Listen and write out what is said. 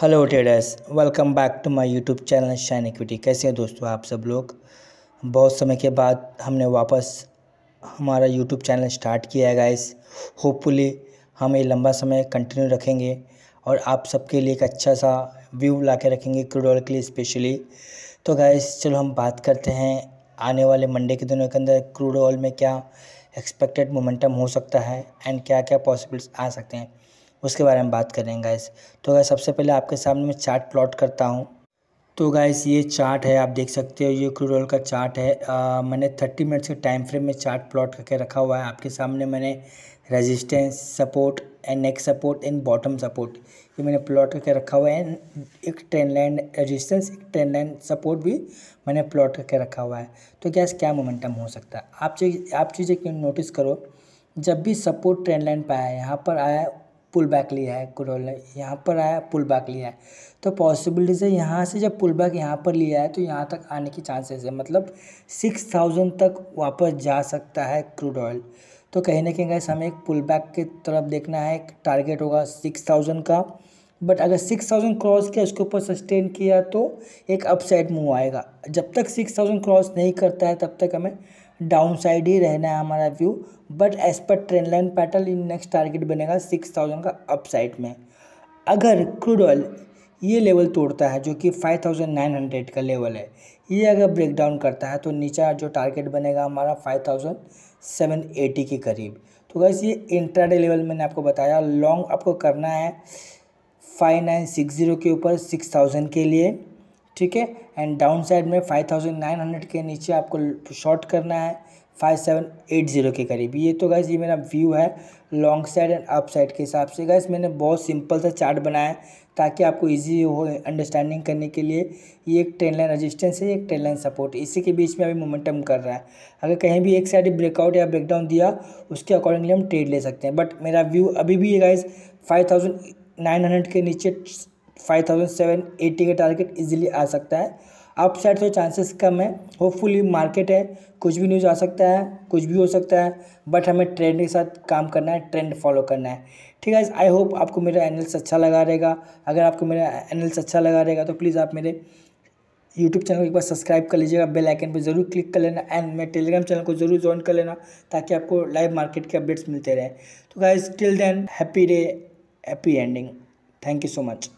hello traders welcome back to my YouTube channel shine equity कैसे हैं दोस्तों आप सब लोग बहुत समय के बाद हमने वापस हमारा यूट्यूब चैनल स्टार्ट किया है गाइस होपफुली हम ये लंबा समय कंटिन्यू रखेंगे और आप सबके लिए एक अच्छा सा व्यू ला के रखेंगे क्रूडोल के लिए स्पेशली तो गाइस चलो हम बात करते हैं आने वाले मंडे के दिनों के अंदर क्रूड ऑयल में क्या एक्सपेक्टेड मोमेंटम हो सकता है एंड क्या क्या पॉसिबल्स आ सकते हैं उसके बारे में बात करें गाइस तो गाइस सबसे पहले आपके सामने मैं चार्ट प्लॉट करता हूँ तो गाइस ये चार्ट है आप देख सकते हो ये क्रूड ऑयल का चार्ट है आ, मैंने थर्टी मिनट्स के टाइम फ्रेम में चार्ट प्लॉट करके रखा हुआ है आपके सामने मैंने resistance support and neck support and bottom support ये मैंने प्लॉट करके रखा हुआ है एंड एक ट्रेन लाइन रेजिस्टेंस एक ट्रेन लाइन सपोर्ट भी मैंने प्लॉट करके रखा हुआ है तो इस क्या मोमेंटम हो सकता है आप चीज़ आप चीज़ें क्यों नोटिस करो जब भी सपोर्ट ट्रेन लाइन पर आया यहाँ पर आया पुल बैक लिया है कुरोल ने यहाँ पर आया पुल बैक लिया है तो पॉसिबिलिटी है यहाँ से जब पुल बैक यहाँ पर लिया है तो यहाँ तक आने की चांसेस है मतलब सिक्स थाउजेंड तक वापस जा सकता है क्रूड ऑयल तो कहीं ना कहीं गए हमें एक पुल बैक की तरफ देखना है एक टारगेट होगा सिक्स थाउजेंड का बट अगर सिक्स थाउजेंड क्रॉस किया उसके ऊपर सस्टेन किया तो एक अपसाइड मूव आएगा जब तक सिक्स थाउजेंड क्रॉस नहीं करता है तब तक हमें डाउन साइड ही रहना है हमारा view but as per trend line pattern in next target बनेगा सिक्स थाउजेंड का अप साइड में अगर क्रूड ऑयल ये लेवल तोड़ता है जो कि फाइव थाउजेंड नाइन हंड्रेड का लेवल है ये अगर ब्रेक डाउन करता है तो नीचा जो टारगेट बनेगा हमारा फाइव थाउजेंड सेवन एटी के करीब तो बस ये इंट्राडे लेवल मैंने आपको बताया लॉन्ग आपको करना है फाइव नाइन सिक्स ज़ीरो के ऊपर सिक्स थाउजेंड के लिए ठीक है एंड डाउन साइड में फाइव थाउजेंड नाइन हंड्रेड के नीचे आपको शॉर्ट करना है फाइव सेवन एट ज़ीरो के करीब ये तो गैस ये मेरा व्यू है long side and upside के हिसाब से गैस मैंने बहुत सिंपल सा चार्ट बनाया है ताकि आपको इजी हो अंडरस्टैंडिंग करने के लिए ये एक ट्रेन लाइन रजिस्टेंस है एक ट्रेन लाइन सपोर्ट इसी के बीच में अभी मोमेंटम कर रहा है अगर कहीं भी एक साइड ब्रेकआउट या ब्रेकडाउन दिया उसके अकॉर्डिंगली हम ट्रेड ले सकते हैं बट मेरा व्यू अभी भी ये gas five thousand nine hundred के नीचे फाइव थाउजेंड सेवन का टारगेट इजीली आ सकता है अप साइड से तो चांसेस कम है होपफुली मार्केट है कुछ भी न्यूज़ आ सकता है कुछ भी हो सकता है बट हमें ट्रेंड के साथ काम करना है ट्रेंड फॉलो करना है ठीक है आई होप आपको मेरा एनालिस अच्छा लगा रहेगा अगर आपको मेरा एनालिस अच्छा लगा रहेगा तो प्लीज़ आप मेरे यूट्यूब चैनल को एक बार सब्सक्राइब कर लीजिएगा बेल आइकन पर जरूर क्लिक कर लेना एंड मेरे टेलीग्राम चैनल को जरूर ज्वाइन कर लेना ताकि आपको लाइव मार्केट के अपडेट्स मिलते रहे तो guys till then happy day happy ending thank you so much